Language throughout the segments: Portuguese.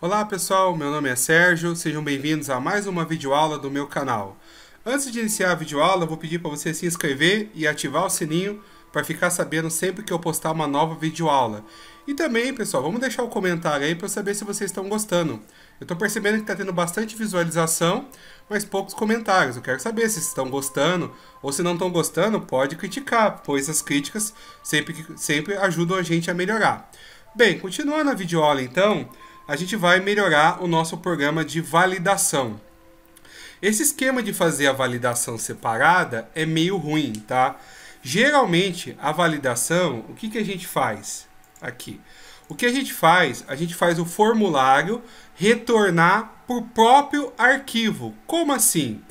Olá pessoal, meu nome é Sérgio, sejam bem-vindos a mais uma videoaula do meu canal. Antes de iniciar a videoaula, vou pedir para você se inscrever e ativar o sininho para ficar sabendo sempre que eu postar uma nova videoaula. E também, pessoal, vamos deixar o um comentário aí para eu saber se vocês estão gostando. Eu estou percebendo que está tendo bastante visualização, mas poucos comentários. Eu quero saber se estão gostando ou se não estão gostando, pode criticar, pois as críticas sempre, sempre ajudam a gente a melhorar. Bem, continuando a videoaula então, a gente vai melhorar o nosso programa de validação. Esse esquema de fazer a validação separada é meio ruim, tá? Geralmente, a validação, o que, que a gente faz aqui? O que a gente faz? A gente faz o formulário retornar para o próprio arquivo. Como assim?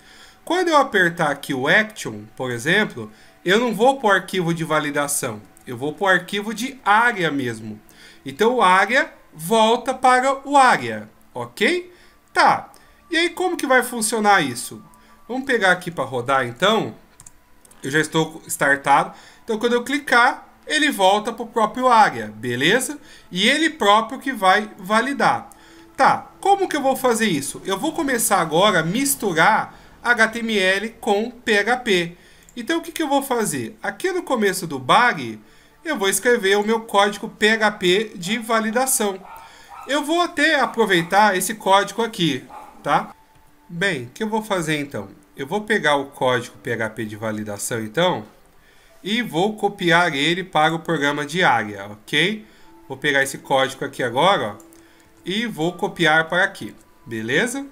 Quando eu apertar aqui o Action, por exemplo, eu não vou para o arquivo de validação, eu vou para o arquivo de área mesmo. Então, o área volta para o área, ok? Tá, e aí como que vai funcionar isso? Vamos pegar aqui para rodar então. Eu já estou startado. Então quando eu clicar, ele volta para o próprio área, beleza? E ele próprio que vai validar. Tá, como que eu vou fazer isso? Eu vou começar agora a misturar HTML com PHP. Então o que, que eu vou fazer? Aqui no começo do bag, eu vou escrever o meu código PHP de validação. Eu vou até aproveitar esse código aqui, tá? Bem, o que eu vou fazer então? Eu vou pegar o código PHP de validação então e vou copiar ele para o programa de área, ok? Vou pegar esse código aqui agora ó, e vou copiar para aqui, beleza?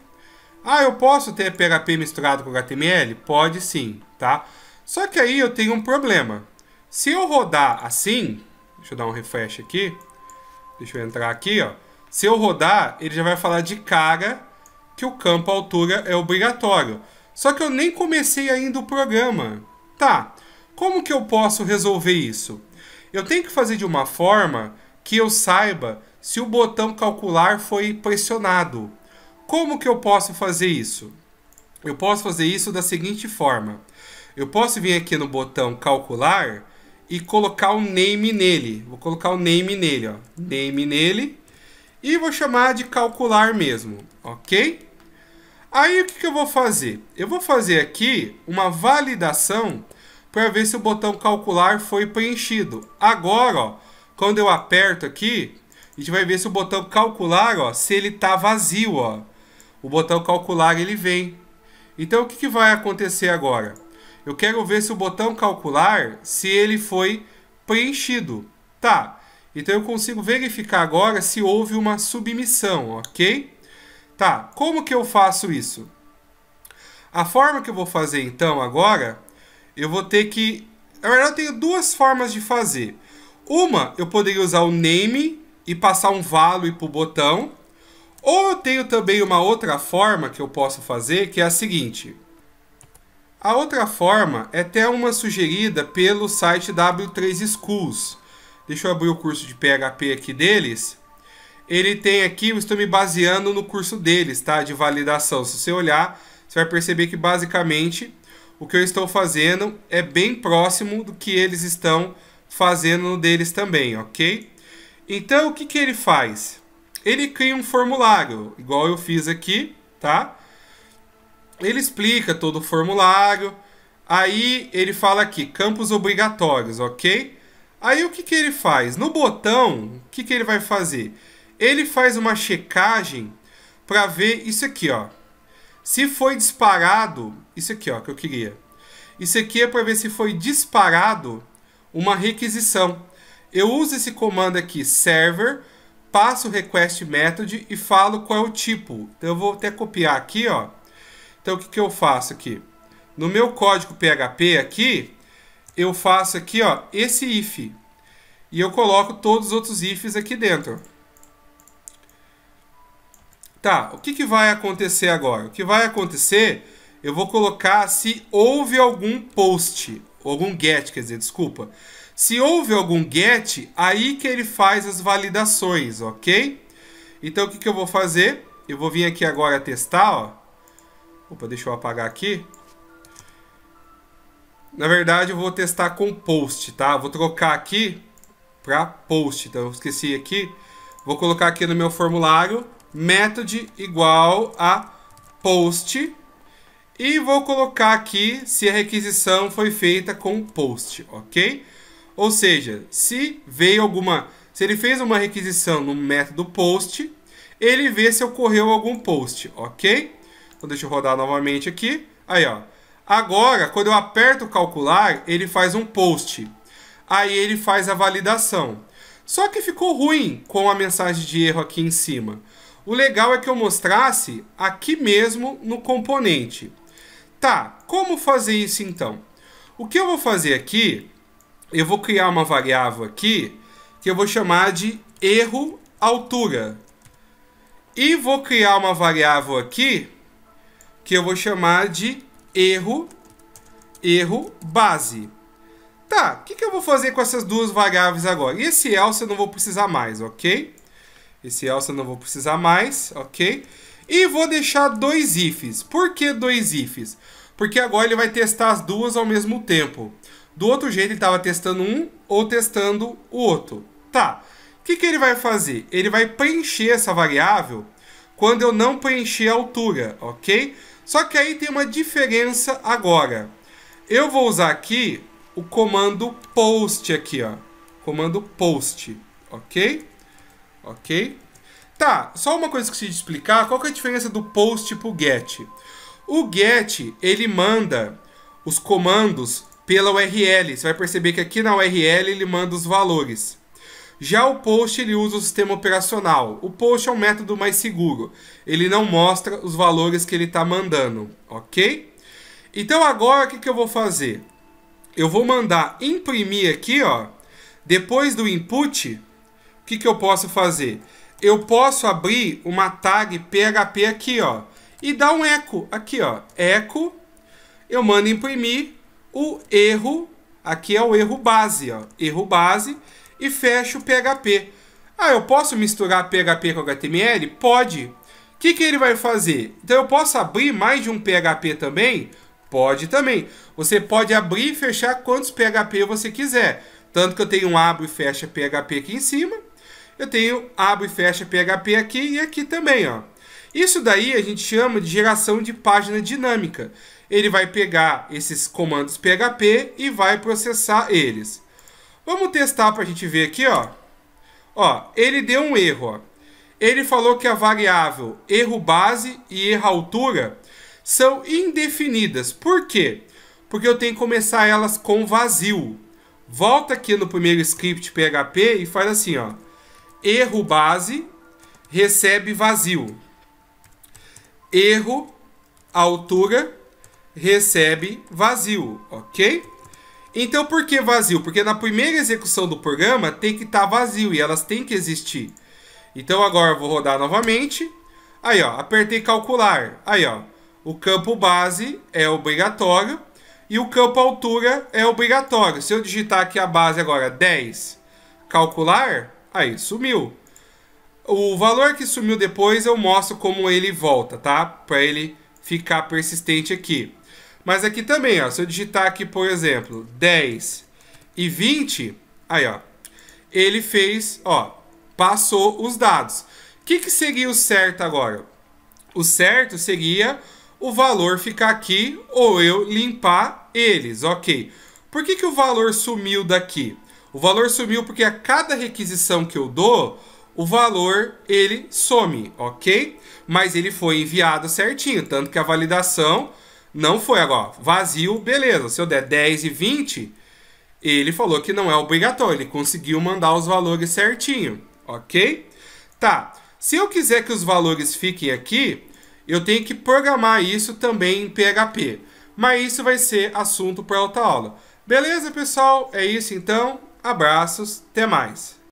Ah, eu posso ter PHP misturado com HTML? Pode sim, tá? Só que aí eu tenho um problema. Se eu rodar assim, deixa eu dar um refresh aqui, deixa eu entrar aqui, ó. Se eu rodar, ele já vai falar de cara que o campo altura é obrigatório. Só que eu nem comecei ainda o programa. Tá, como que eu posso resolver isso? Eu tenho que fazer de uma forma que eu saiba se o botão calcular foi pressionado. Como que eu posso fazer isso? Eu posso fazer isso da seguinte forma. Eu posso vir aqui no botão calcular e colocar o name nele. Vou colocar o name nele, ó. Name nele. E vou chamar de calcular mesmo, ok? Aí o que, que eu vou fazer? Eu vou fazer aqui uma validação para ver se o botão calcular foi preenchido. Agora, ó, quando eu aperto aqui, a gente vai ver se o botão calcular, ó, se ele tá vazio, ó. O botão calcular ele vem. Então o que, que vai acontecer agora? Eu quero ver se o botão calcular, se ele foi preenchido. Tá, então eu consigo verificar agora se houve uma submissão, ok? Tá, como que eu faço isso? A forma que eu vou fazer então agora, eu vou ter que... Na verdade eu tenho duas formas de fazer. Uma, eu poderia usar o name e passar um value para o botão. Ou eu tenho também uma outra forma que eu posso fazer, que é a seguinte. A outra forma é até uma sugerida pelo site W3 Schools. Deixa eu abrir o curso de PHP aqui deles. Ele tem aqui, eu estou me baseando no curso deles, tá? De validação. Se você olhar, você vai perceber que basicamente o que eu estou fazendo é bem próximo do que eles estão fazendo deles também, ok? Então, o que, que ele faz? Ele cria um formulário, igual eu fiz aqui, Tá? Ele explica todo o formulário. Aí ele fala aqui, campos obrigatórios, ok? Aí o que, que ele faz? No botão, o que, que ele vai fazer? Ele faz uma checagem para ver isso aqui, ó. Se foi disparado, isso aqui, ó, que eu queria. Isso aqui é para ver se foi disparado uma requisição. Eu uso esse comando aqui, server, passo o request method e falo qual é o tipo. Então eu vou até copiar aqui, ó. Então, o que, que eu faço aqui? No meu código PHP aqui, eu faço aqui, ó, esse if. E eu coloco todos os outros ifs aqui dentro. Tá, o que, que vai acontecer agora? O que vai acontecer, eu vou colocar se houve algum post, algum get, quer dizer, desculpa. Se houve algum get, aí que ele faz as validações, ok? Então, o que, que eu vou fazer? Eu vou vir aqui agora testar, ó. Opa, deixa eu apagar aqui. Na verdade, eu vou testar com post, tá? Vou trocar aqui para post. Então, eu esqueci aqui. Vou colocar aqui no meu formulário method igual a post. E vou colocar aqui se a requisição foi feita com post, ok? Ou seja, se veio alguma... Se ele fez uma requisição no método post, ele vê se ocorreu algum post, ok? Então deixa eu rodar novamente aqui. Aí, ó. Agora, quando eu aperto calcular, ele faz um post. Aí ele faz a validação. Só que ficou ruim com a mensagem de erro aqui em cima. O legal é que eu mostrasse aqui mesmo no componente. Tá, como fazer isso então? O que eu vou fazer aqui, eu vou criar uma variável aqui, que eu vou chamar de erro altura. E vou criar uma variável aqui que eu vou chamar de erro, erro base. Tá, o que, que eu vou fazer com essas duas variáveis agora? esse else eu não vou precisar mais, ok? Esse else eu não vou precisar mais, ok? E vou deixar dois ifs. Por que dois ifs? Porque agora ele vai testar as duas ao mesmo tempo. Do outro jeito ele estava testando um ou testando o outro. Tá, o que, que ele vai fazer? Ele vai preencher essa variável quando eu não preencher a altura, ok? Só que aí tem uma diferença agora. Eu vou usar aqui o comando post aqui, ó. Comando post, ok? Ok? Tá, só uma coisa que eu preciso explicar. Qual que é a diferença do post pro get? O get, ele manda os comandos pela URL. Você vai perceber que aqui na URL ele manda os valores. Já o POST ele usa o sistema operacional. O POST é um método mais seguro. Ele não mostra os valores que ele está mandando, ok? Então agora o que, que eu vou fazer? Eu vou mandar imprimir aqui, ó. Depois do input, o que, que eu posso fazer? Eu posso abrir uma tag PHP aqui, ó. E dar um eco aqui, ó. Eco. Eu mando imprimir o erro. Aqui é o erro base, ó. Erro base e fecha o PHP. Ah, eu posso misturar PHP com HTML? Pode. O que, que ele vai fazer? Então eu posso abrir mais de um PHP também? Pode também. Você pode abrir e fechar quantos PHP você quiser. Tanto que eu tenho um abro e fecha PHP aqui em cima. Eu tenho abro e fecha PHP aqui e aqui também, ó. Isso daí a gente chama de geração de página dinâmica. Ele vai pegar esses comandos PHP e vai processar eles. Vamos testar para a gente ver aqui, ó. Ó, ele deu um erro, ó. Ele falou que a variável erro base e erro altura são indefinidas. Por quê? Porque eu tenho que começar elas com vazio. Volta aqui no primeiro script PHP e faz assim, ó. Erro base recebe vazio. Erro altura recebe vazio, ok? Então por que vazio? Porque na primeira execução do programa tem que estar tá vazio e elas têm que existir. Então agora eu vou rodar novamente. Aí ó, apertei calcular. Aí ó, o campo base é obrigatório e o campo altura é obrigatório. Se eu digitar aqui a base agora 10, calcular, aí sumiu. O valor que sumiu depois eu mostro como ele volta, tá? Para ele ficar persistente aqui. Mas aqui também, ó, se eu digitar aqui, por exemplo, 10 e 20, aí, ó, ele fez, ó, passou os dados. O que, que seria o certo agora? O certo seria o valor ficar aqui ou eu limpar eles, ok. Por que, que o valor sumiu daqui? O valor sumiu porque a cada requisição que eu dou, o valor ele some, ok? Mas ele foi enviado certinho, tanto que a validação não foi agora. Vazio, beleza. Se eu der 10 e 20, ele falou que não é obrigatório. Ele conseguiu mandar os valores certinho, ok? Tá. Se eu quiser que os valores fiquem aqui, eu tenho que programar isso também em PHP. Mas isso vai ser assunto para outra aula. Beleza, pessoal? É isso então. Abraços, até mais.